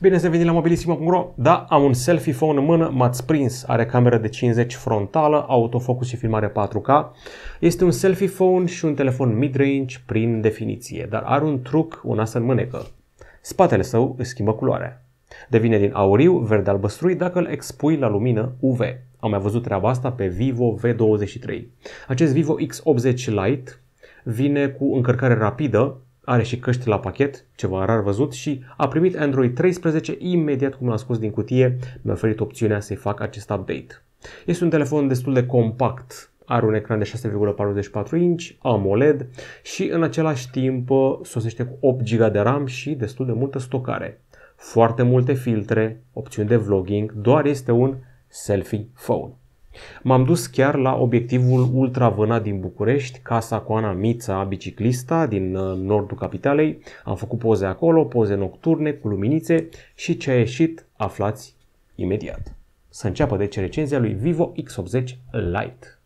Bine ați venit la mobilisimo.ro! Da, am un selfie phone în mână, m-ați prins. Are cameră de 50 frontală, autofocus și filmare 4K. Este un selfie phone și un telefon mid-range prin definiție, dar are un truc, un as în mânecă. Spatele său își schimbă culoarea. Devine din auriu, verde albăstrui dacă îl expui la lumină UV. Am mai văzut treaba asta pe Vivo V23. Acest Vivo X80 Lite vine cu încărcare rapidă, are și căști la pachet, ceva rar văzut, și a primit Android 13 imediat cum l-a scos din cutie, mi-a oferit opțiunea să-i fac acest update. Este un telefon destul de compact, are un ecran de 6,44 inch, AMOLED și în același timp uh, sosește cu 8 GB de RAM și destul de multă stocare. Foarte multe filtre, opțiuni de vlogging, doar este un selfie phone. M-am dus chiar la obiectivul Ultravâna din București, casa cu Ana Mița, biciclista din uh, nordul capitalei. Am făcut poze acolo, poze nocturne cu luminițe și ce a ieșit aflați imediat. Să înceapă deci recenzia lui Vivo X80 Lite.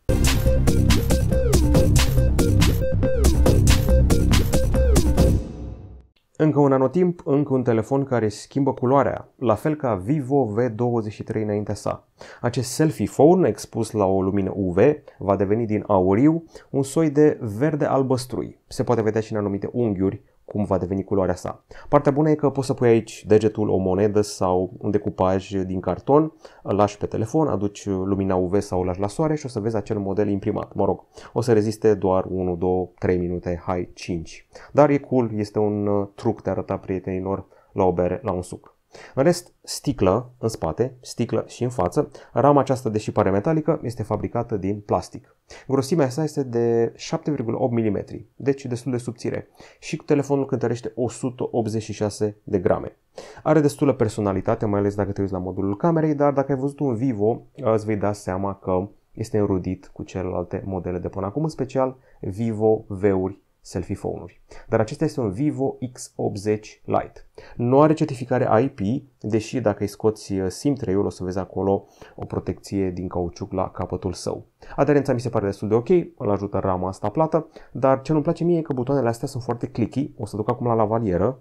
Încă un anotimp, încă un telefon care schimbă culoarea, la fel ca Vivo V23 înaintea sa. Acest selfie phone expus la o lumină UV va deveni din auriu un soi de verde albăstrui. Se poate vedea și în anumite unghiuri cum va deveni culoarea sa. Partea bună e că poți să pui aici degetul, o monedă sau un decupaj din carton, îl lași pe telefon, aduci lumina UV sau îl lași la soare și o să vezi acel model imprimat. Mă rog, o să reziste doar 1, 2, 3 minute, hai 5. Dar e cool, este un uh, truc de arăta prietenilor la o bere, la un suc. În rest, sticlă în spate, sticlă și în față, rama aceasta, deși pare metalică, este fabricată din plastic. Grosimea sa este de 7,8 mm, deci destul de subțire și telefonul cântărește 186 de grame. Are destulă personalitate, mai ales dacă te uiți la modulul camerei, dar dacă ai văzut un Vivo, îți vei da seama că este înrudit cu celelalte modele de până acum, în special Vivo V-uri selfie phone-uri. Dar acesta este un Vivo X80 Lite. Nu are certificare IP, deși dacă îi scoți uh, SIM 3 o să vezi acolo o protecție din cauciuc la capătul său. Aderența mi se pare destul de ok, îl ajută rama asta plată, dar ce nu-mi place mie e că butoanele astea sunt foarte clicky, o să duc acum la lavalieră,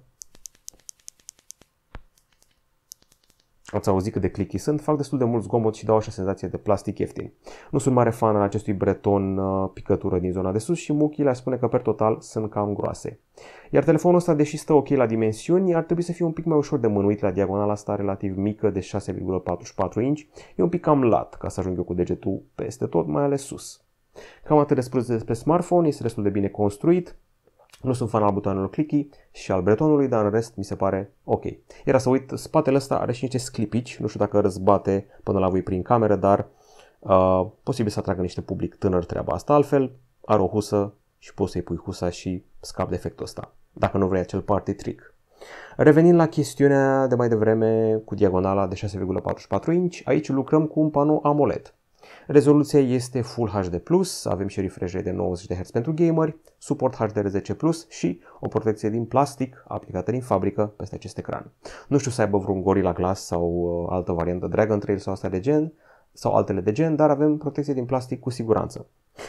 ați auzit cât de clicky sunt, fac destul de mult zgomot și dau așa senzație de plastic ieftin. Nu sunt mare fan al acestui breton uh, picătură din zona de sus și muchile aș spune că per total sunt cam groase. Iar telefonul ăsta, deși stă ok la dimensiuni, ar trebui să fie un pic mai ușor de mânuit la diagonala asta relativ mică de 6,44 inch. E un pic cam lat ca să ajung eu cu degetul peste tot, mai ales sus. Cam atât despre, despre smartphone, este destul de bine construit, nu sunt fan al butoanelor clicky și al bretonului, dar în rest mi se pare ok. Era să uit, spatele ăsta are și niște sclipici, nu știu dacă răzbate până la voi prin cameră, dar uh, posibil să atragă niște public tânăr treaba asta. Altfel, are o husă și poți să-i pui husa și scap de efectul ăsta, dacă nu vrei acel party trick. Revenind la chestiunea de mai devreme cu diagonala de 6,44 inch, aici lucrăm cu un panou AMOLED. Rezoluția este Full HD+, avem și refresh rate de 90 de Hz pentru gameri, suport HDR10+, și o protecție din plastic aplicată din fabrică peste acest ecran. Nu știu să aibă vreun Gorilla Glass sau uh, altă variantă Dragon Trail sau asta de gen, sau altele de gen, dar avem protecție din plastic cu siguranță.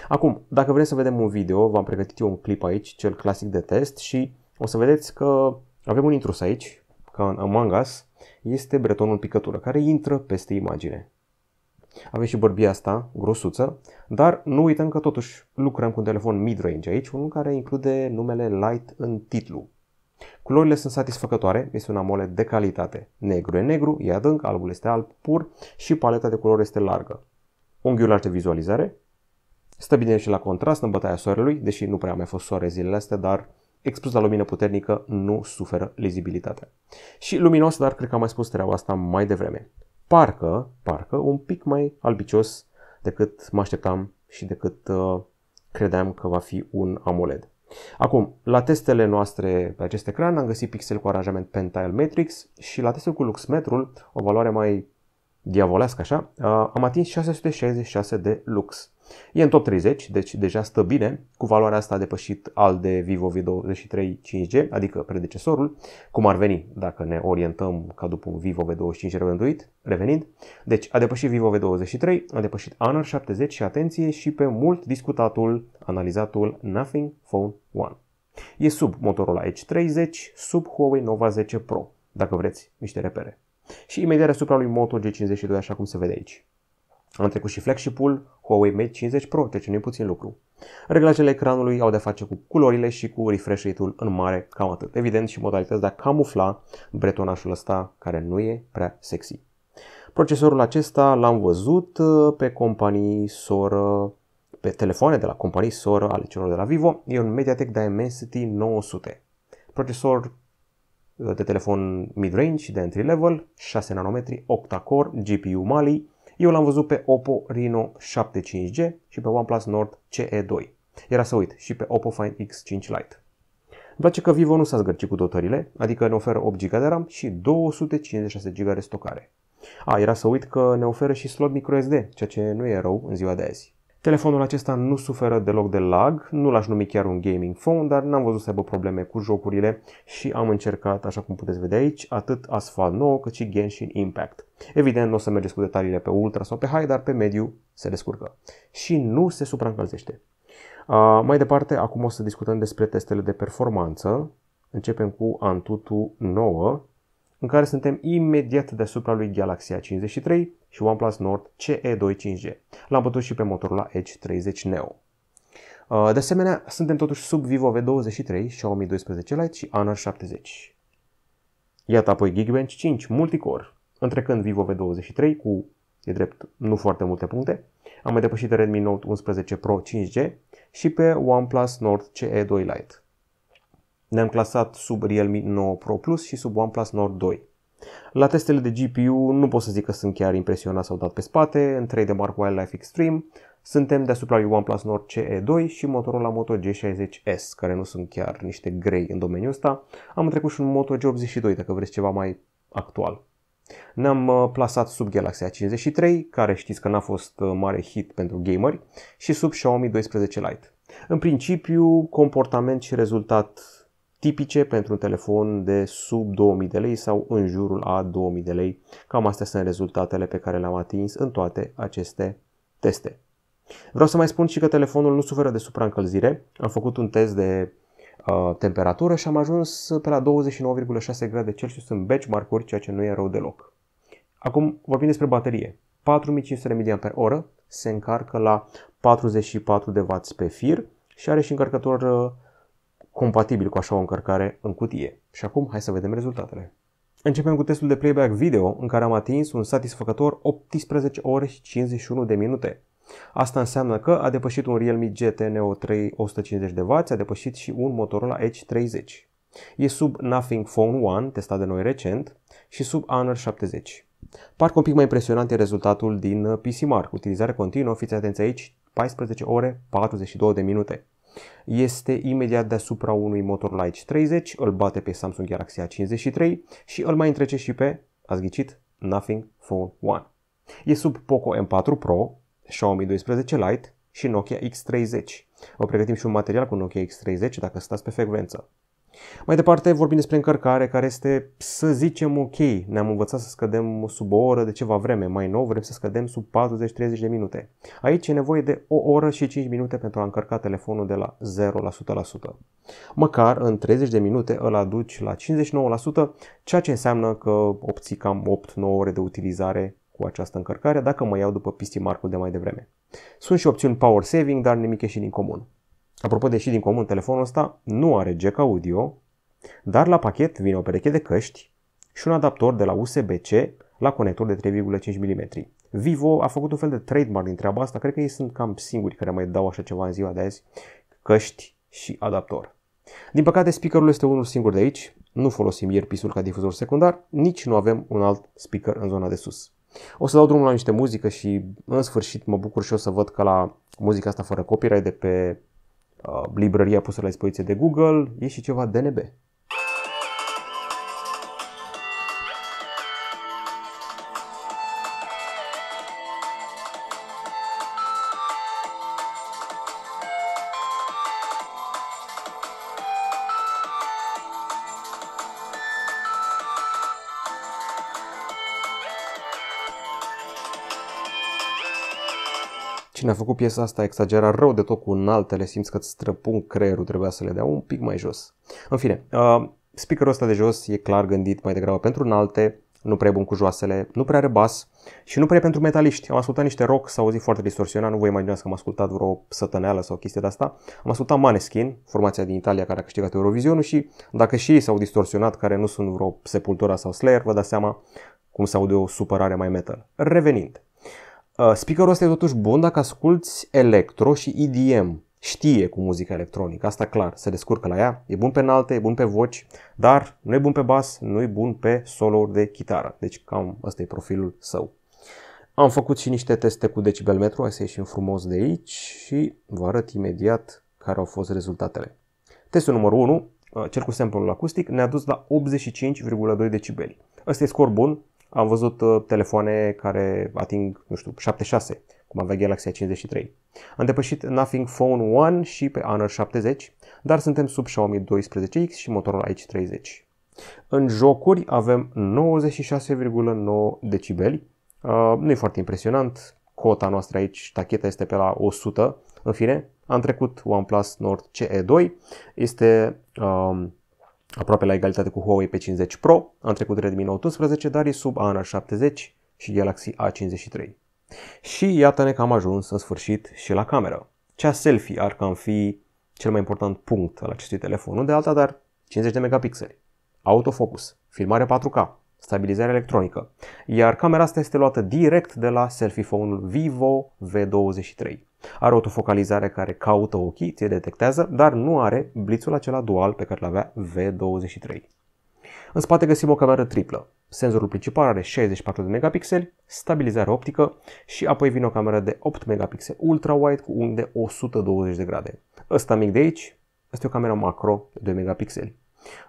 Acum, dacă vreți să vedem un video, v-am pregătit eu un clip aici, cel clasic de test și o să vedeți că avem un intrus aici, ca în Among Us, este bretonul picătură, care intră peste imagine. Avem și bărbia asta, grosuță, dar nu uităm că totuși lucrăm cu un telefon mid-range aici, unul care include numele Light în titlu. Culorile sunt satisfăcătoare, este un amoled de calitate. Negru e negru, e adânc, albul este alb pur și paleta de culori este largă. Un de vizualizare, stă bine și la contrast în bătaia soarelui, deși nu prea a mai fost soare zilele astea, dar expus la lumină puternică nu suferă lizibilitatea. Și luminos, dar cred că am mai spus treaba asta mai devreme parcă, parcă un pic mai albicios decât mă așteptam și decât uh, credeam că va fi un AMOLED. Acum, la testele noastre pe acest ecran am găsit pixel cu aranjament Pentile Matrix și la testul cu luxmetrul, o valoare mai diavolească așa, uh, am atins 666 de lux. E în top 30, deci deja stă bine. Cu valoarea asta a depășit al de Vivo V23 5G, adică predecesorul, cum ar veni dacă ne orientăm ca după un Vivo V25 revenduit, revenind. Deci a depășit Vivo V23, a depășit Honor 70 și atenție și pe mult discutatul, analizatul Nothing Phone 1. E sub Motorola Edge 30, sub Huawei Nova 10 Pro, dacă vreți niște repere. Și imediat asupra lui Moto G52, așa cum se vede aici. Am trecut și flagship-ul Huawei Mate 50 Pro, ceea ce nu e puțin lucru. Reglajele ecranului au de face cu culorile și cu refresh rate-ul în mare, cam atât. Evident și modalități de a camufla bretonașul ăsta care nu e prea sexy. Procesorul acesta l-am văzut uh, pe companii soră, pe telefoane de la companii soră ale celor de la Vivo. E un Mediatek Dimensity 900. Procesor uh, de telefon mid-range și de entry-level, 6 nanometri, octa-core, GPU Mali, eu l-am văzut pe Oppo Reno 7 5G și pe OnePlus Nord CE2. Era să uit și pe Oppo Find X5 Lite. Îmi place că Vivo nu s-a zgârcit cu dotările, adică ne oferă 8 GB de RAM și 256 GB de stocare. A, era să uit că ne oferă și slot microSD, ceea ce nu e rău în ziua de azi. Telefonul acesta nu suferă deloc de lag, nu l-aș numi chiar un gaming phone, dar n-am văzut să aibă probleme cu jocurile și am încercat, așa cum puteți vedea aici, atât Asphalt 9 cât și Genshin Impact. Evident, nu o să mergeți cu detaliile pe ultra sau pe high, dar pe mediu se descurcă și nu se supraîncălzește. Uh, mai departe, acum o să discutăm despre testele de performanță. Începem cu Antutu 9, în care suntem imediat deasupra lui Galaxia 53 și OnePlus Nord CE2 5G. L-am bătut și pe motorul la Edge 30 Neo. Uh, de asemenea, suntem totuși sub Vivo V23, Xiaomi 12 Lite și Honor 70. Iată apoi Geekbench 5 Multicore, întrecând Vivo V23 cu, e drept, nu foarte multe puncte. Am mai depășit Redmi Note 11 Pro 5G și pe OnePlus Nord CE2 Lite. Ne-am clasat sub Realme 9 Pro Plus și sub OnePlus Nord 2. La testele de GPU nu pot să zic că sunt chiar impresionat sau dat pe spate, în 3D Mark Wildlife Extreme, suntem deasupra lui OnePlus Nord CE2 și Motorola Moto G60S, care nu sunt chiar niște grei în domeniul ăsta. Am trecut și un Moto G82, dacă vreți ceva mai actual. Ne-am uh, plasat sub Galaxy A53, care știți că n-a fost uh, mare hit pentru gameri, și sub Xiaomi 12 Lite. În principiu, comportament și rezultat tipice pentru un telefon de sub 2000 de lei sau în jurul a 2000 de lei. Cam astea sunt rezultatele pe care le-am atins în toate aceste teste. Vreau să mai spun și că telefonul nu suferă de supraîncălzire. Am făcut un test de uh, temperatură și am ajuns pe la 29,6 grade Celsius în benchmark-uri, ceea ce nu e rău deloc. Acum vorbim despre baterie. 4500 mAh se încarcă la 44 de W pe fir și are și încărcător uh, compatibil cu așa o încărcare în cutie. Și acum hai să vedem rezultatele. Începem cu testul de playback video în care am atins un satisfăcător 18 ore și 51 de minute. Asta înseamnă că a depășit un Realme GT Neo 3 150W, a depășit și un Motorola Edge 30. E sub Nothing Phone 1, testat de noi recent, și sub Honor 70. Parcă un pic mai impresionant e rezultatul din PCMark, utilizare continuă, fiți atenți aici, 14 ore 42 de minute. Este imediat deasupra unui Motorola Edge 30, îl bate pe Samsung Galaxy A53 și îl mai întrece și pe, ați ghicit, Nothing Phone 1. E sub Poco M4 Pro, Xiaomi 12 Lite și Nokia X30. Vă pregătim și un material cu Nokia X30 dacă stați pe frecvență. Mai departe vorbim despre încărcare, care este, să zicem, ok. Ne-am învățat să scădem sub o oră de ceva vreme. Mai nou vrem să scădem sub 40-30 de minute. Aici e nevoie de o oră și 5 minute pentru a încărca telefonul de la 0 la 100%. Măcar în 30 de minute îl aduci la 59%, ceea ce înseamnă că obții cam 8-9 ore de utilizare cu această încărcare dacă mă iau după Pisti Marcul de mai devreme. Sunt și opțiuni power saving, dar nimic e și din comun. Apropo de ieși din comun, telefonul ăsta nu are jack audio, dar la pachet vine o pereche de căști și un adaptor de la USB-C la conector de 3,5 mm. Vivo a făcut un fel de trademark din treaba asta, cred că ei sunt cam singuri care mai dau așa ceva în ziua de azi, căști și adaptor. Din păcate, speakerul este unul singur de aici, nu folosim earpiece ca difuzor secundar, nici nu avem un alt speaker în zona de sus. O să dau drumul la niște muzică și în sfârșit mă bucur și o să văd că la muzica asta fără copyright de pe Uh, librăria pusă la dispoziție de Google, e și ceva DNB. Cine a făcut piesa asta exagera rău de tot cu altele simți că-ți străpun creierul, trebuia să le dea un pic mai jos. În fine, uh, speakerul ăsta de jos e clar gândit mai degrabă pentru înalte, nu prea e bun cu joasele, nu prea are bas și nu prea e pentru metaliști. Am ascultat niște rock, s-a auzit foarte distorsionat, nu vă imaginați că am ascultat vreo sătăneală sau chestia de asta. Am ascultat Maneskin, formația din Italia care a câștigat Eurovisionul și dacă și ei s-au distorsionat, care nu sunt vreo Sepultura sau Slayer, vă dați seama cum se aude o supărare mai metal. Revenind, Uh, speakerul ăsta e totuși bun dacă asculti electro și EDM. Știe cu muzica electronică, asta clar, se descurcă la ea, e bun pe înalte, e bun pe voci, dar nu e bun pe bas, nu e bun pe solo de chitară. Deci cam ăsta e profilul său. Am făcut și niște teste cu decibelmetru, hai să ieșim frumos de aici și vă arăt imediat care au fost rezultatele. Testul numărul 1, uh, cel cu samplul acustic, ne-a dus la 85,2 decibeli. Ăsta e scor bun, am văzut uh, telefoane care ating, nu știu, 76, cum avea Galaxy A53. Am depășit Nothing Phone 1 și pe Honor 70, dar suntem sub Xiaomi 12X și Motorola H30. În jocuri avem 96,9 decibeli. Uh, nu e foarte impresionant, cota noastră aici, tacheta este pe la 100. În fine, am trecut OnePlus Nord CE2, este uh, aproape la egalitate cu Huawei P50 Pro, am trecut Redmi Note 11, dar e sub Honor 70 și Galaxy A53. Și iată-ne că am ajuns în sfârșit și la cameră. Cea selfie ar cam fi cel mai important punct al acestui telefon, nu de alta, dar 50 de megapixeli, autofocus, filmare 4K, stabilizare electronică, iar camera asta este luată direct de la selfie phone-ul Vivo V23. Are autofocalizare care caută ochii, ți detectează, dar nu are blițul acela dual pe care l-avea V23. În spate găsim o cameră triplă. Senzorul principal are 64 de megapixeli, stabilizare optică și apoi vine o cameră de 8 megapixeli ultra-wide cu un de 120 de grade. Ăsta mic de aici este o cameră macro de 2 megapixeli.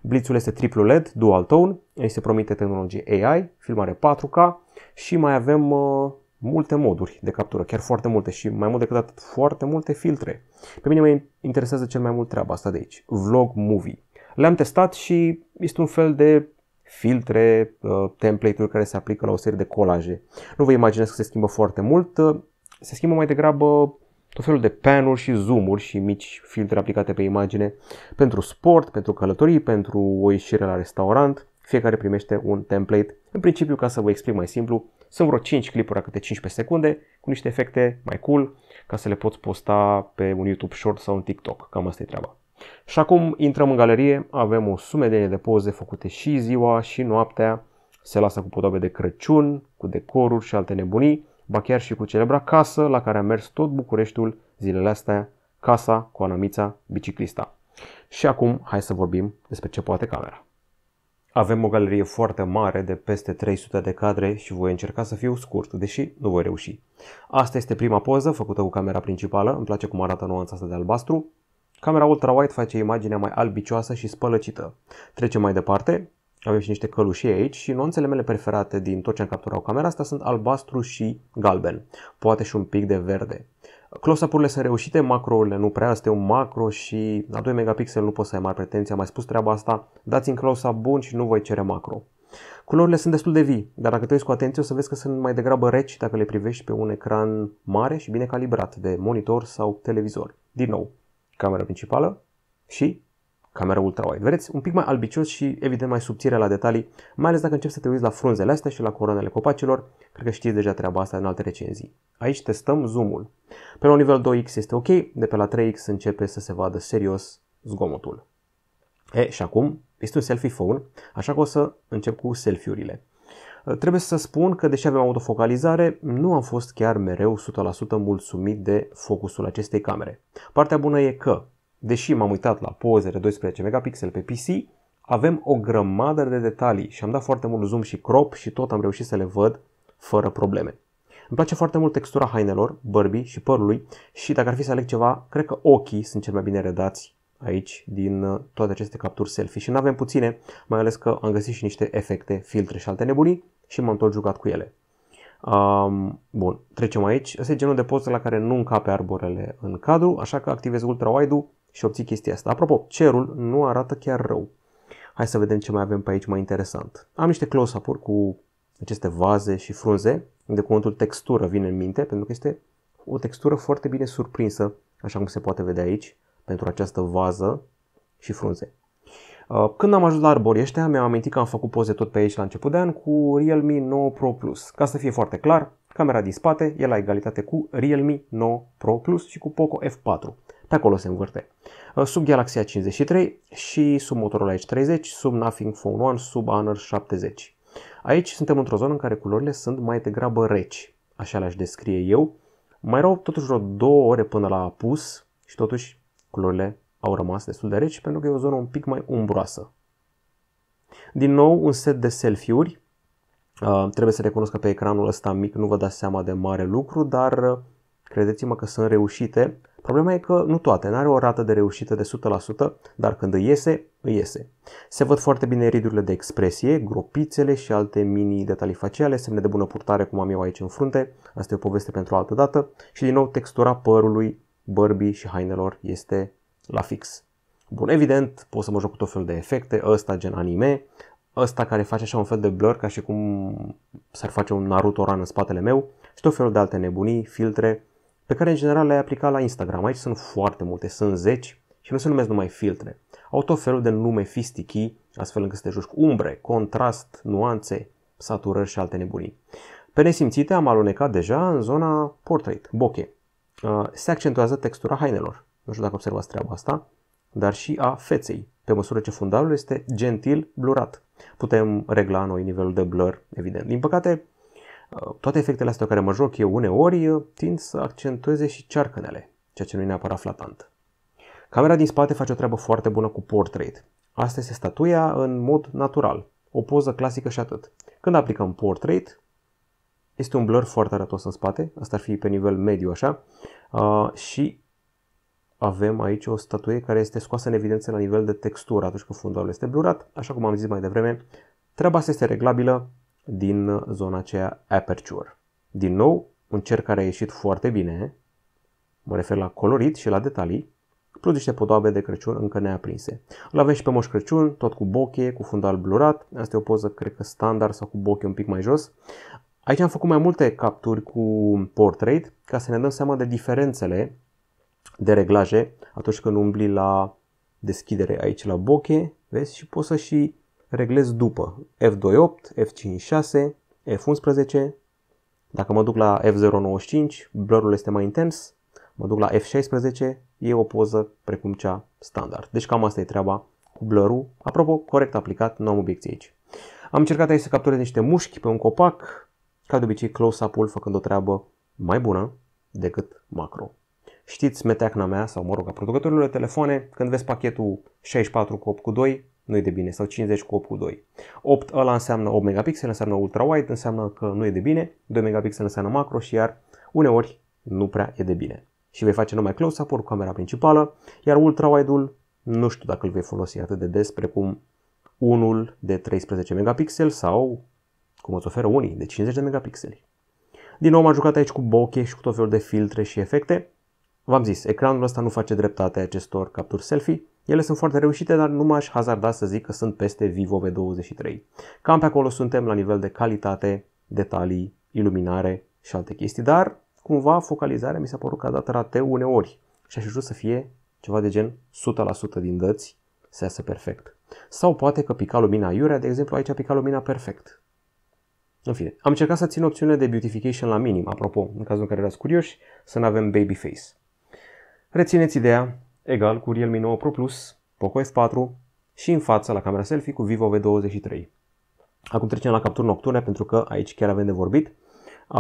Blitzul este triplu LED, dual tone, îi se promite tehnologie AI, filmare 4K și mai avem uh, multe moduri de captură, chiar foarte multe și mai mult decât atât, foarte multe filtre. Pe mine mă interesează cel mai mult treaba asta de aici, vlog movie. Le-am testat și este un fel de filtre, uh, template-uri care se aplică la o serie de colaje. Nu vă imaginez că se schimbă foarte mult, uh, se schimbă mai degrabă tot felul de panuri și zoomuri și mici filtre aplicate pe imagine pentru sport, pentru călătorii, pentru o ieșire la restaurant. Fiecare primește un template. În principiu, ca să vă explic mai simplu, sunt vreo 5 clipuri, a câte 15 secunde, cu niște efecte mai cool, ca să le poți posta pe un YouTube Short sau un TikTok. Cam asta e treaba. Și acum intrăm în galerie, avem o sumedenie de poze făcute și ziua și noaptea, se lasă cu podobe de Crăciun, cu decoruri și alte nebunii, ba chiar și cu celebra casă la care a mers tot Bucureștiul zilele astea, casa cu Anamița, biciclista. Și acum hai să vorbim despre ce poate camera. Avem o galerie foarte mare de peste 300 de cadre și voi încerca să fiu scurt, deși nu voi reuși. Asta este prima poză făcută cu camera principală, îmi place cum arată nuanța asta de albastru. Camera Ultra ultra-wide face imaginea mai albicioasă și spălăcită. Trecem mai departe, avem și niște călușii aici și nuanțele mele preferate din tot ce am capturat cu camera asta sunt albastru și galben, poate și un pic de verde. Close-up-urile sunt reușite, macrourile nu prea, este un macro și la 2 megapixel nu poți să ai mari pretenții, am mai spus treaba asta, dați în close-up bun și nu voi cere macro. Culorile sunt destul de vii, dar dacă te uiți cu atenție o să vezi că sunt mai degrabă reci dacă le privești pe un ecran mare și bine calibrat de monitor sau televizor. Din nou, camera principală și camera ultra wide, Vedeți? Un pic mai albicios și evident mai subțire la detalii, mai ales dacă începi să te uiți la frunzele astea și la coroanele copacilor. Cred că știți deja treaba asta în alte recenzii. Aici testăm zoomul. Pe la un nivel 2x este ok, de pe la 3x începe să se vadă serios zgomotul. E, și acum este un selfie phone, așa că o să încep cu selfie-urile. Uh, trebuie să spun că deși avem autofocalizare, nu am fost chiar mereu 100% mulțumit de focusul acestei camere. Partea bună e că Deși m-am uitat la pozele 12 megapixel pe PC, avem o grămadă de detalii și am dat foarte mult zoom și crop și tot am reușit să le văd fără probleme. Îmi place foarte mult textura hainelor, bărbii și părului și dacă ar fi să aleg ceva, cred că ochii sunt cel mai bine redați aici din uh, toate aceste capturi selfie și nu avem puține, mai ales că am găsit și niște efecte, filtre și alte nebunii și m-am tot jucat cu ele. Um, bun, trecem aici. Asta e genul de poză la care nu încape arborele în cadru, așa că activez ultra wide-ul și obții chestia asta. Apropo, cerul nu arată chiar rău. Hai să vedem ce mai avem pe aici mai interesant. Am niște close-up-uri cu aceste vaze și frunze, unde cuvântul textură vine în minte, pentru că este o textură foarte bine surprinsă, așa cum se poate vedea aici, pentru această vază și frunze. Uh, când am ajuns la arborii ăștia, mi-am amintit că am făcut poze tot pe aici la început de an cu Realme 9 Pro Plus. Ca să fie foarte clar, camera din spate e la egalitate cu Realme 9 Pro Plus și cu Poco F4. Pe acolo se învârte. Uh, sub a 53 și sub Motorola Edge 30, sub Nothing Phone 1, sub Honor 70. Aici suntem într-o zonă în care culorile sunt mai degrabă reci, așa le-aș descrie eu. Mai erau totuși vreo două ore până la apus și totuși culorile au rămas destul de reci pentru că e o zonă un pic mai umbroasă. Din nou, un set de selfie-uri. Uh, trebuie să recunosc că pe ecranul ăsta mic nu vă dați seama de mare lucru, dar uh, credeți-mă că sunt reușite. Problema e că nu toate, nu are o rată de reușită de 100%, dar când îi iese, îi iese. Se văd foarte bine ridurile de expresie, gropițele și alte mini detalii faciale, semne de bună purtare cum am eu aici în frunte, asta e o poveste pentru o altă dată și din nou textura părului, bărbii și hainelor este la fix. Bun, evident, pot să mă joc cu tot felul de efecte, ăsta gen anime, ăsta care face așa un fel de blur ca și cum s-ar face un Naruto ran în spatele meu și tot felul de alte nebunii, filtre, pe care în general le-ai aplicat la Instagram. Aici sunt foarte multe, sunt zeci și nu se numesc numai filtre. Au tot felul de nume fistichi, astfel încât să te joci cu umbre, contrast, nuanțe, saturări și alte nebunii. Pe nesimțite am alunecat deja în zona portrait, boche. Uh, se accentuează textura hainelor. Nu știu dacă observați treaba asta, dar și a feței, pe măsură ce fundalul este gentil blurat. Putem regla noi nivelul de blur, evident. Din păcate, Uh, toate efectele astea care mă joc eu uneori uh, tind să accentueze și cearcănele, ceea ce nu e neapărat flatant. Camera din spate face o treabă foarte bună cu portrait. Asta este statuia în mod natural, o poză clasică și atât. Când aplicăm portrait, este un blur foarte arătos în spate, asta ar fi pe nivel mediu așa, uh, și avem aici o statuie care este scoasă în evidență la nivel de textură atunci când fundalul este blurat, așa cum am zis mai devreme. Treaba asta este reglabilă, din zona aceea Aperture. Din nou, un cer care a ieșit foarte bine, mă refer la colorit și la detalii, plus niște podoabe de Crăciun încă neaprinse. Îl avem și pe Moș Crăciun, tot cu boche, cu fundal blurat, asta e o poză cred că standard sau cu boche un pic mai jos. Aici am făcut mai multe capturi cu portrait ca să ne dăm seama de diferențele de reglaje atunci când umbli la deschidere aici la boche, vezi, și poți să și reglez după F28, F56, F11. Dacă mă duc la F095, blurul este mai intens. Mă duc la F16, e o poză precum cea standard. Deci cam asta e treaba cu blurul. Apropo, corect aplicat, nu am obiecții aici. Am încercat aici să capturez niște mușchi pe un copac, ca de obicei close-up-ul făcând o treabă mai bună decât macro. Știți meteacna mea, sau mă rog, a producătorilor de telefoane, când vezi pachetul 64 cu 8 cu 2, nu e de bine, sau 50 cu 8 cu 2. 8 ăla înseamnă 8 megapixel, înseamnă ultra-wide, înseamnă că nu e de bine, 2 megapixel înseamnă macro și iar uneori nu prea e de bine. Și vei face numai close up cu camera principală, iar ultra-wide-ul nu știu dacă îl vei folosi atât de des precum unul de 13 megapixel sau cum îți oferă unii, de 50 de megapixeli. Din nou m-am jucat aici cu bokeh și cu tot felul de filtre și efecte. V-am zis, ecranul ăsta nu face dreptate acestor capturi selfie, ele sunt foarte reușite, dar nu m-aș hazarda să zic că sunt peste Vivo V23. Cam pe acolo suntem la nivel de calitate, detalii, iluminare și alte chestii, dar cumva focalizarea mi s-a părut că a dat rate uneori și aș să fie ceva de gen 100% din dăți să iasă perfect. Sau poate că pica lumina iurea, de exemplu aici a picat lumina perfect. În fine, am încercat să țin opțiunea de beautification la minim, apropo, în cazul în care erați curioși, să nu avem baby face. Rețineți ideea, egal cu Realme 9 Pro Plus, Poco F4 și în față la camera selfie cu Vivo V23. Acum trecem la capturi nocturne pentru că aici chiar avem de vorbit. Um,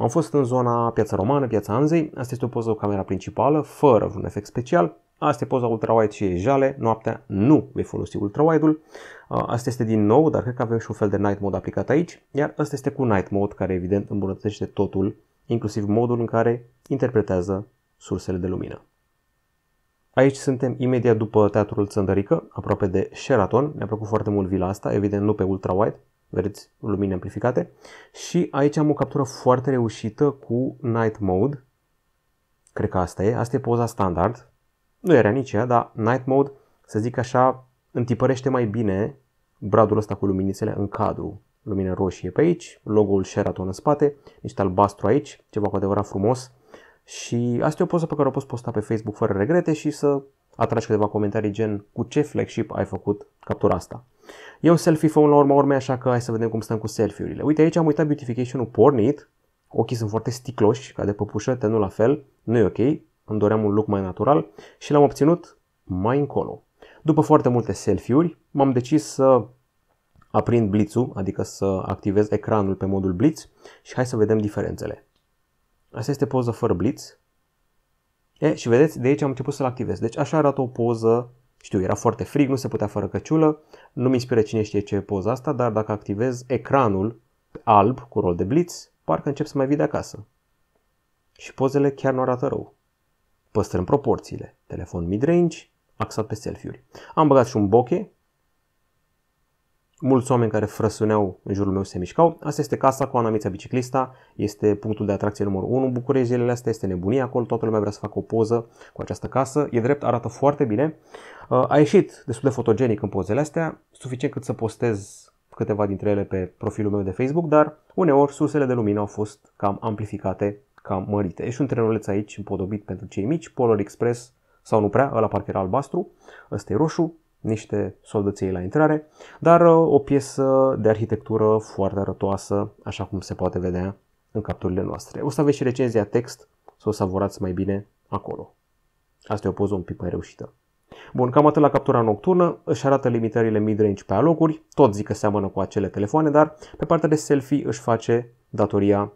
am fost în zona Piața Romană, Piața Anzei. Asta este o poză cu camera principală, fără vreun efect special. Asta e poza ultrawide și e jale. Noaptea nu vei folosi ultrawide-ul. Uh, asta este din nou, dar cred că avem și un fel de night mode aplicat aici. Iar asta este cu night mode, care evident îmbunătățește totul, inclusiv modul în care interpretează sursele de lumină. Aici suntem imediat după Teatrul Țăndărică, aproape de Sheraton. Mi-a plăcut foarte mult vila asta, evident nu pe ultra-wide, vedeți lumini amplificate. Și aici am o captură foarte reușită cu Night Mode. Cred că asta e, asta e poza standard. Nu era nici ea, dar Night Mode, să zic așa, întipărește mai bine bradul ăsta cu luminițele în cadru. Lumină roșie pe aici, logo-ul Sheraton în spate, niște albastru aici, ceva cu adevărat frumos și asta e o poză pe care o poți posta pe Facebook fără regrete și să atragi câteva comentarii gen cu ce flagship ai făcut captura asta. E un selfie phone la urma urmei, așa că hai să vedem cum stăm cu selfie-urile. Uite, aici am uitat beautification-ul pornit. Ochii sunt foarte sticloși, ca de păpușă, nu la fel. Nu e ok, îmi doream un look mai natural și l-am obținut mai încolo. După foarte multe selfie-uri, m-am decis să aprind blitz adică să activez ecranul pe modul blitz și hai să vedem diferențele. Asta este poză fără blitz. E, și vedeți, de aici am început să-l activez. Deci așa arată o poză, știu, era foarte frig, nu se putea fără căciulă, nu mi inspiră cine știe ce e poza asta, dar dacă activez ecranul alb cu rol de blitz, parcă încep să mai vii de acasă. Și pozele chiar nu arată rău. Păstrăm proporțiile. Telefon mid-range, axat pe selfie-uri. Am băgat și un bokeh, mulți oameni care frăsuneau în jurul meu se mișcau. Asta este casa cu Anamița Biciclista, este punctul de atracție numărul 1 în București zilele astea, este nebunie acolo, toată lumea vrea să facă o poză cu această casă. E drept, arată foarte bine. Uh, a ieșit destul de fotogenic în pozele astea, suficient cât să postez câteva dintre ele pe profilul meu de Facebook, dar uneori sursele de lumină au fost cam amplificate, cam mărite. E și un trenuleț aici, împodobit pentru cei mici, Polar Express sau nu prea, ăla parcă era albastru, ăsta e roșu, niște soldăței la intrare, dar uh, o piesă de arhitectură foarte arătoasă, așa cum se poate vedea în capturile noastre. O să aveți și recenzia text, să o savurați mai bine acolo. Asta e o poză un pic mai reușită. Bun, cam atât la captura nocturnă, își arată limitările mid-range pe alocuri, tot zic că seamănă cu acele telefoane, dar pe partea de selfie își face datoria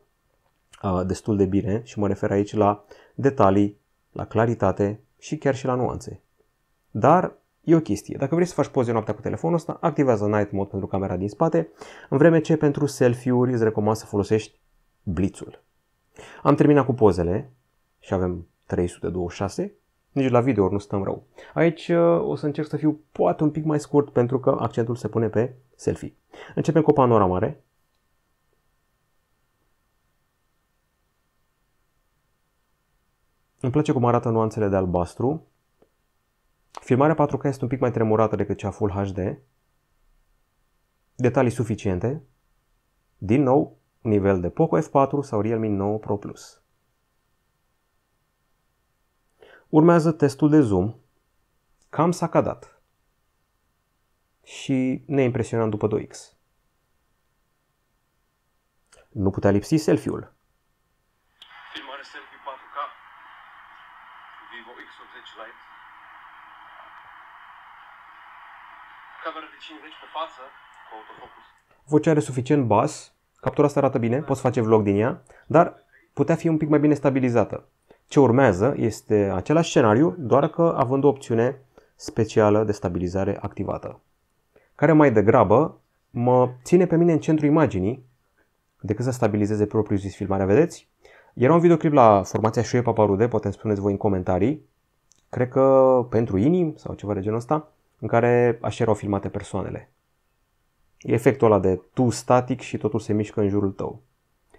uh, destul de bine și mă refer aici la detalii, la claritate și chiar și la nuanțe. Dar E o chestie. Dacă vrei să faci poze noaptea cu telefonul ăsta, activează night mode pentru camera din spate, în vreme ce pentru selfie-uri îți recomand să folosești blitzul. Am terminat cu pozele și avem 326. Nici la video nu stăm rău. Aici uh, o să încerc să fiu poate un pic mai scurt pentru că accentul se pune pe selfie. Începem cu o mare. Îmi place cum arată nuanțele de albastru Filmarea 4K este un pic mai tremurată decât cea Full HD. Detalii suficiente. Din nou, nivel de Poco F4 sau Realme 9 Pro Plus. Urmează testul de zoom. Cam s-a cadat. Și neimpresionant după 2x. Nu putea lipsi selfie-ul. de 50 pe față cu autofocus. Vocea are suficient bas, captura asta arată bine, poți face vlog din ea, dar putea fi un pic mai bine stabilizată. Ce urmează este același scenariu, doar că având o opțiune specială de stabilizare activată, care mai degrabă mă ține pe mine în centru imaginii decât să stabilizeze propriu zis filmarea, vedeți? Era un videoclip la formația Shoei Paparude, poate îmi spuneți voi în comentarii, cred că pentru inim sau ceva de genul ăsta, în care așa erau filmate persoanele. E efectul ăla de tu static și totul se mișcă în jurul tău.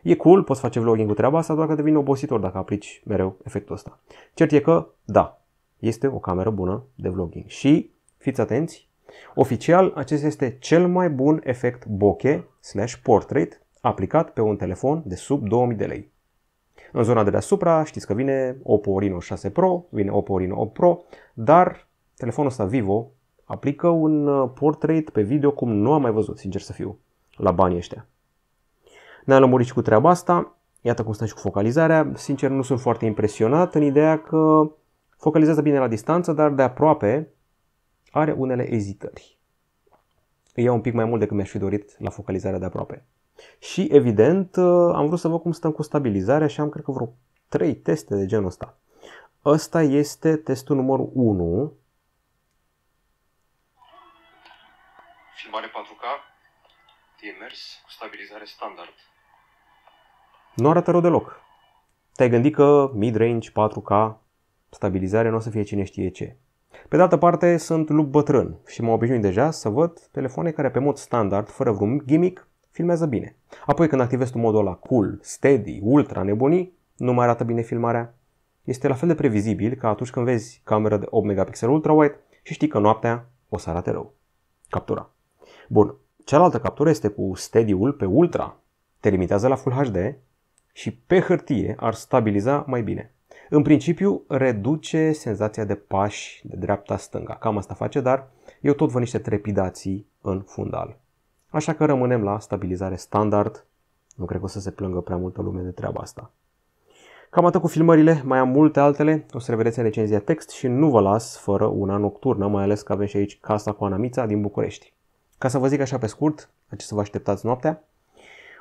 E cool, poți face vlogging cu treaba asta, doar că devine obositor dacă aplici mereu efectul ăsta. Cert e că, da, este o cameră bună de vlogging. Și, fiți atenți, oficial acesta este cel mai bun efect bokeh slash portrait aplicat pe un telefon de sub 2000 de lei. În zona de deasupra știți că vine Oppo Reno 6 Pro, vine Oppo Reno 8 Pro, dar telefonul ăsta Vivo aplică un uh, portrait pe video cum nu am mai văzut, sincer să fiu, la banii ăștia. Ne-am lămurit și cu treaba asta, iată cum stăm și cu focalizarea, sincer nu sunt foarte impresionat în ideea că focalizează bine la distanță, dar de aproape are unele ezitări. Îi iau un pic mai mult decât mi-aș fi dorit la focalizarea de aproape. Și evident uh, am vrut să văd cum stăm cu stabilizarea și am cred că vreo 3 teste de genul ăsta. Ăsta este testul numărul 1 filmare 4K, mers cu stabilizare standard. Nu arată rău deloc. Te-ai gândit că mid-range, 4K, stabilizare nu o să fie cine știe ce. Pe de altă parte, sunt lup bătrân și mă obișnuit deja să văd telefoane care pe mod standard, fără vreun gimmick, filmează bine. Apoi când activezi tu modul ăla cool, steady, ultra nebunii, nu mai arată bine filmarea. Este la fel de previzibil ca atunci când vezi camera de 8 megapixel ultra-wide și știi că noaptea o să arate rău. Captura. Bun, cealaltă captură este cu steady-ul pe ultra. Te limitează la Full HD și pe hârtie ar stabiliza mai bine. În principiu, reduce senzația de pași de dreapta-stânga. Cam asta face, dar eu tot văd niște trepidații în fundal. Așa că rămânem la stabilizare standard. Nu cred că o să se plângă prea multă lume de treaba asta. Cam atât cu filmările, mai am multe altele, o să revedeți în recenzia text și nu vă las fără una nocturnă, mai ales că avem și aici Casa cu Anamița din București. Ca să vă zic așa pe scurt, ce să vă așteptați noaptea,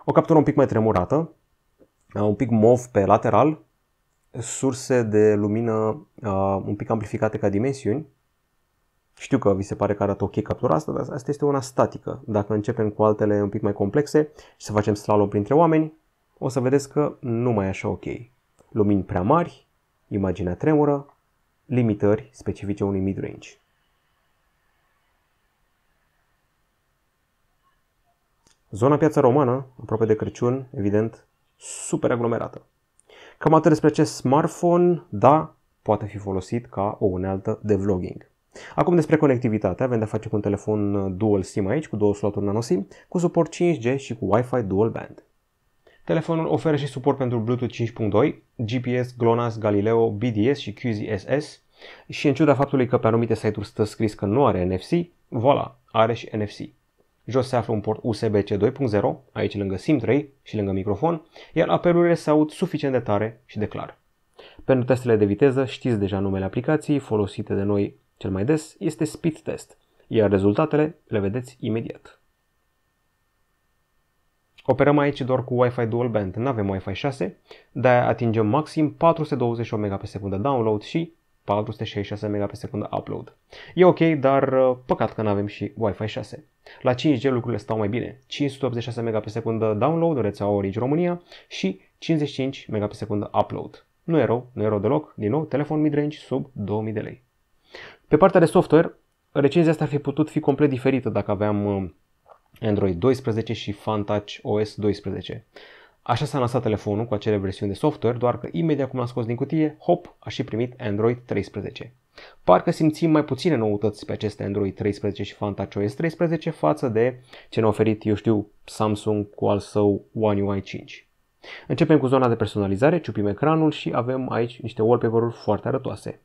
o captură un pic mai tremurată, uh, un pic mov pe lateral, surse de lumină uh, un pic amplificate ca dimensiuni. Știu că vi se pare că arată ok captura asta, dar asta este una statică. Dacă începem cu altele un pic mai complexe și să facem slalom printre oameni, o să vedeți că nu mai e așa ok. Lumini prea mari, imaginea tremură, limitări specifice unui range. Zona Piața Romană, aproape de Crăciun, evident, super aglomerată. Cam atât despre acest smartphone, da, poate fi folosit ca o unealtă de vlogging. Acum despre conectivitate, avem de-a face cu un telefon dual SIM aici, cu două sloturi nano SIM, cu suport 5G și cu Wi-Fi dual band. Telefonul oferă și suport pentru Bluetooth 5.2, GPS, GLONASS, Galileo, BDS și QZSS și în ciuda faptului că pe anumite site-uri stă scris că nu are NFC, voilà, are și NFC. Jos se află un port USB-C 2.0, aici lângă SIM3 și lângă microfon, iar apelurile se aud suficient de tare și de clar. Pentru testele de viteză știți deja numele aplicației folosite de noi cel mai des, este Speed Test, iar rezultatele le vedeți imediat. Operăm aici doar cu Wi-Fi Dual Band, nu avem Wi-Fi 6, de atingem maxim 428 Mbps download și 466 MB pe secundă upload. E ok, dar uh, păcat că nu avem și Wi-Fi 6. La 5G lucrurile stau mai bine. 586 MB pe secundă download, rețeaua Origi România și 55 MB pe secundă upload. Nu e rău, nu e rău deloc. Din nou, telefon midrange sub 2000 de lei. Pe partea de software, recenzia asta ar fi putut fi complet diferită dacă aveam uh, Android 12 și Fantouch OS 12. Așa s-a lansat telefonul cu acele versiuni de software, doar că imediat cum l-am scos din cutie, hop, a și primit Android 13. Parcă simțim mai puține noutăți pe aceste Android 13 și Fanta OS 13 față de ce ne-a oferit, eu știu, Samsung cu al său One UI 5. Începem cu zona de personalizare, ciupim ecranul și avem aici niște wallpaper-uri foarte arătoase.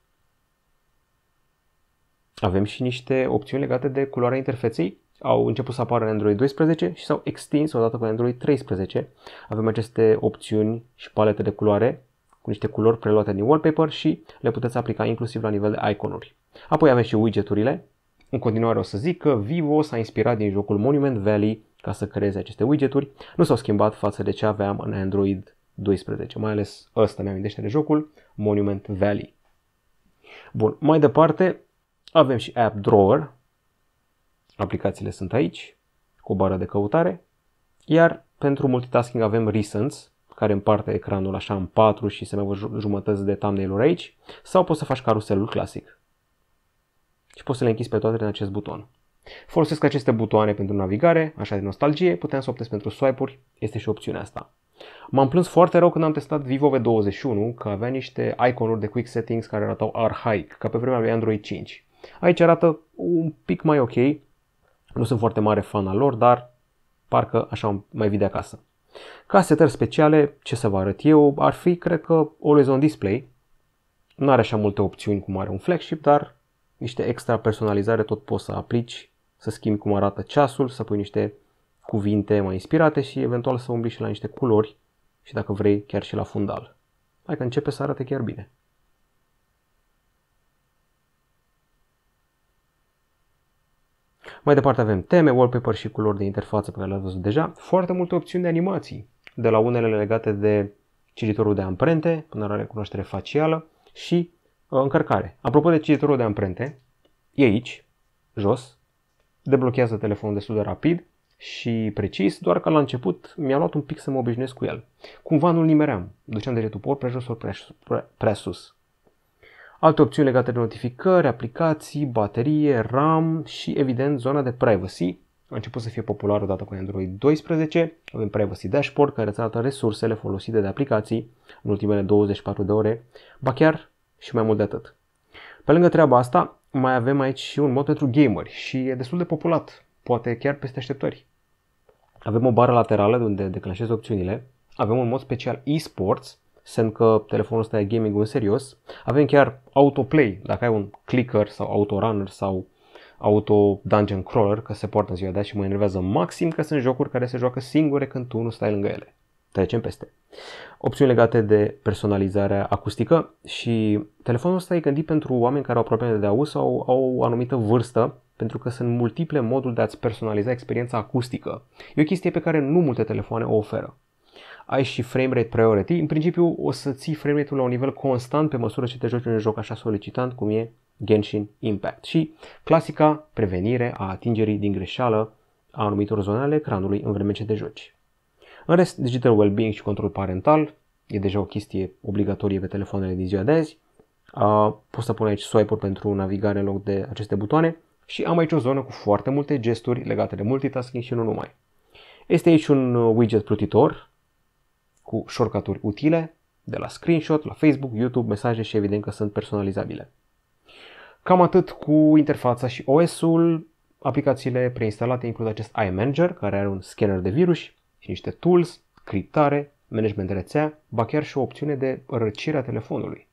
Avem și niște opțiuni legate de culoarea interfeței, au început să apară în Android 12 și s-au extins odată cu Android 13. Avem aceste opțiuni și palete de culoare cu niște culori preluate din wallpaper și le puteți aplica inclusiv la nivel de iconuri. Apoi avem și widgeturile. În continuare o să zic că Vivo s-a inspirat din jocul Monument Valley ca să creeze aceste widgeturi. Nu s-au schimbat față de ce aveam în Android 12, mai ales ăsta mi-amintește de jocul Monument Valley. Bun, mai departe avem și App Drawer, Aplicațiile sunt aici, cu o bară de căutare, iar pentru multitasking avem Recents, care împarte ecranul așa în patru și se mai văd jumătăți de thumbnail aici, sau poți să faci caruselul clasic. Și poți să le închizi pe toate din acest buton. Folosesc aceste butoane pentru navigare, așa de nostalgie, puteam să optez pentru swipe-uri, este și opțiunea asta. M-am plâns foarte rău când am testat Vivo V21, că avea niște iconuri de quick settings care arătau arhaic, ca pe vremea lui Android 5. Aici arată un pic mai ok, nu sunt foarte mare fan al lor, dar parcă așa mai vii de acasă. Ca setări speciale, ce să vă arăt eu, ar fi, cred că, Always On Display. Nu are așa multe opțiuni cum are un flagship, dar niște extra personalizare tot poți să aplici, să schimbi cum arată ceasul, să pui niște cuvinte mai inspirate și eventual să umbli și la niște culori și dacă vrei chiar și la fundal. Hai că începe să arate chiar bine. Mai departe avem teme, wallpaper și culori de interfață pe care le-ați văzut deja. Foarte multe opțiuni de animații, de la unele legate de cititorul de amprente până la recunoaștere facială și uh, încărcare. Apropo de cititorul de amprente, e aici, jos, deblochează telefonul destul de rapid și precis, doar că la început mi-a luat un pic să mă obișnuiesc cu el. Cumva nu-l nimeream, duceam degetul pe ori prea jos, ori prea, prea, prea sus. Alte opțiuni legate de notificări, aplicații, baterie, RAM și, evident, zona de privacy. A început să fie populară odată cu Android 12. Avem Privacy Dashboard care îți arată resursele folosite de aplicații în ultimele 24 de ore, ba chiar și mai mult de atât. Pe lângă treaba asta, mai avem aici și un mod pentru gameri și e destul de populat, poate chiar peste așteptări. Avem o bară laterală de unde declanșez opțiunile, avem un mod special eSports, semn că telefonul ăsta e gaming în serios. Avem chiar autoplay, dacă ai un clicker sau autorunner sau auto dungeon crawler, că se poartă în ziua de și mă enervează maxim că sunt jocuri care se joacă singure când tu nu stai lângă ele. Trecem peste. Opțiuni legate de personalizarea acustică și telefonul ăsta e gândit pentru oameni care au probleme de auz sau au o anumită vârstă pentru că sunt multiple moduri de a-ți personaliza experiența acustică. E o chestie pe care nu multe telefoane o oferă ai și frame rate priority. În principiu o să ții frame rate-ul la un nivel constant pe măsură ce te joci un joc așa solicitant cum e Genshin Impact. Și clasica prevenire a atingerii din greșeală a anumitor zone ale ecranului în vreme ce te joci. În rest, digital well-being și control parental e deja o chestie obligatorie pe telefoanele din ziua de azi. Uh, poți să pun aici swipe-uri pentru navigare în loc de aceste butoane și am aici o zonă cu foarte multe gesturi legate de multitasking și nu numai. Este aici un uh, widget plutitor cu shortcut utile, de la screenshot, la Facebook, YouTube, mesaje și evident că sunt personalizabile. Cam atât cu interfața și OS-ul. Aplicațiile preinstalate includ acest iManager, care are un scanner de virus și niște tools, criptare, management de rețea, ba chiar și o opțiune de răcire a telefonului.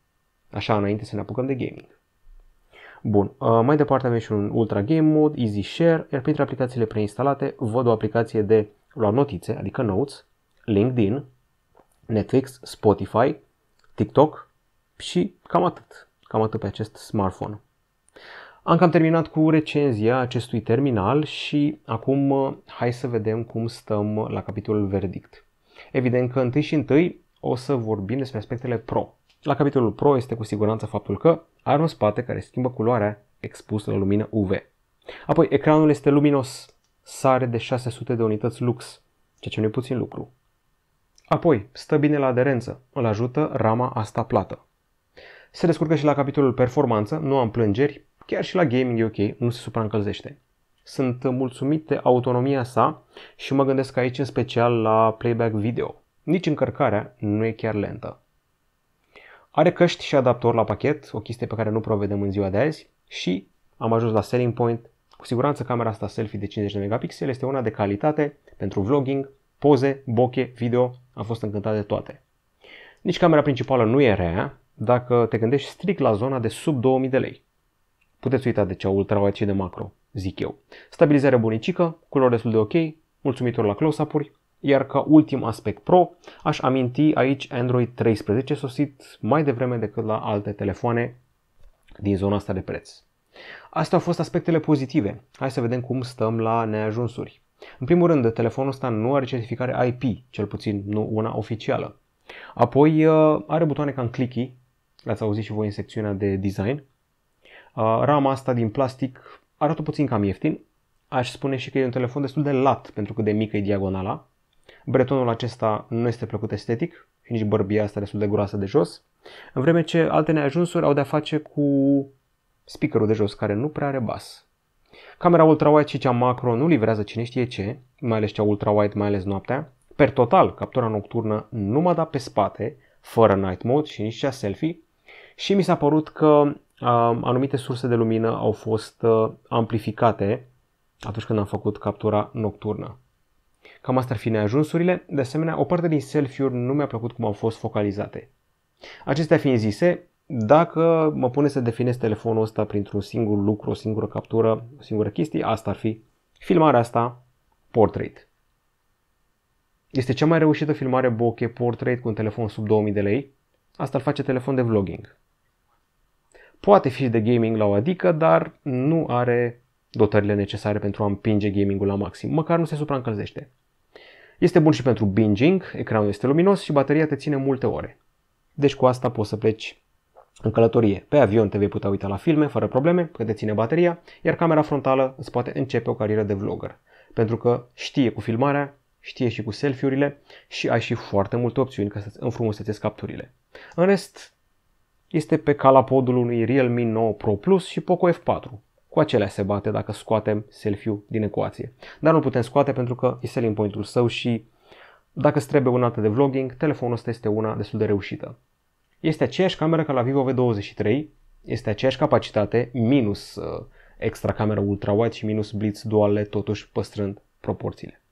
Așa, înainte să ne apucăm de gaming. Bun, uh, mai departe avem și un Ultra Game Mode, Easy Share, iar printre aplicațiile preinstalate văd o aplicație de la notițe, adică Notes, LinkedIn, Netflix, Spotify, TikTok și cam atât. Cam atât pe acest smartphone. Am cam terminat cu recenzia acestui terminal și acum uh, hai să vedem cum stăm la capitolul verdict. Evident că întâi și întâi o să vorbim despre aspectele pro. La capitolul pro este cu siguranță faptul că are un spate care schimbă culoarea expusă la lumină UV. Apoi ecranul este luminos, sare de 600 de unități lux, ceea ce nu e puțin lucru. Apoi, stă bine la aderență, îl ajută rama asta plată. Se descurcă și la capitolul performanță, nu am plângeri, chiar și la gaming e ok, nu se supraîncălzește. Sunt mulțumit de autonomia sa și mă gândesc aici în special la playback video. Nici încărcarea nu e chiar lentă. Are căști și adaptor la pachet, o chestie pe care nu provedem în ziua de azi și am ajuns la selling point. Cu siguranță camera asta selfie de 50 de megapixeli este una de calitate pentru vlogging, poze, boche, video am fost încântat de toate. Nici camera principală nu e rea dacă te gândești strict la zona de sub 2000 de lei. Puteți uita de cea ultra și de macro, zic eu. Stabilizare bunicică, culori destul de ok, mulțumitor la close-up-uri, iar ca ultim aspect pro, aș aminti aici Android 13 sosit mai devreme decât la alte telefoane din zona asta de preț. Astea au fost aspectele pozitive. Hai să vedem cum stăm la neajunsuri. În primul rând, telefonul ăsta nu are certificare IP, cel puțin nu una oficială. Apoi uh, are butoane ca în clicky, l-ați auzit și voi în secțiunea de design. Uh, Rama asta din plastic arată puțin cam ieftin. Aș spune și că e un telefon destul de lat pentru că de mică e diagonala. Bretonul acesta nu este plăcut estetic și nici bărbia asta destul de groasă de jos. În vreme ce alte neajunsuri au de-a face cu speakerul de jos care nu prea are bas. Camera ultrawide și cea macro nu livrează cine știe ce, mai ales cea ultrawide, mai ales noaptea. Per total, captura nocturnă nu m-a dat pe spate, fără night mode și nici cea selfie și mi s-a părut că um, anumite surse de lumină au fost uh, amplificate atunci când am făcut captura nocturnă. Cam asta ar fi neajunsurile, de asemenea o parte din selfie-uri nu mi-a plăcut cum au fost focalizate. Acestea fiind zise, dacă mă pune să definez telefonul ăsta printr-un singur lucru, o singură captură, o singură chestie, asta ar fi filmarea asta, portrait. Este cea mai reușită filmare bokeh portrait cu un telefon sub 2000 de lei. Asta îl face telefon de vlogging. Poate fi de gaming la o adică, dar nu are dotările necesare pentru a împinge gamingul la maxim, măcar nu se supraîncălzește. Este bun și pentru binging, ecranul este luminos și bateria te ține multe ore. Deci cu asta poți să pleci în călătorie, pe avion te vei putea uita la filme fără probleme, că te ține bateria, iar camera frontală îți poate începe o carieră de vlogger. Pentru că știe cu filmarea, știe și cu selfie-urile și ai și foarte multe opțiuni ca să-ți înfrumusețezi capturile. În rest, este pe calapodul unui Realme 9 Pro Plus și Poco F4. Cu acelea se bate dacă scoatem selfie-ul din ecuație. Dar nu putem scoate pentru că e selling point-ul său și dacă îți trebuie un altă de vlogging, telefonul ăsta este una destul de reușită. Este aceeași cameră ca la Vivo V23, este aceeași capacitate, minus uh, extra camera ultra-wide și minus blitz duale, totuși păstrând proporțiile.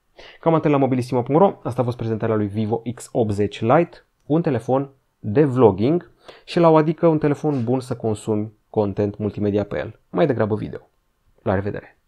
Cam atât la mobilisima.ro, asta a fost prezentarea lui Vivo X80 Lite, un telefon de vlogging și la o adică un telefon bun să consumi content multimedia pe el, mai degrabă video. La revedere!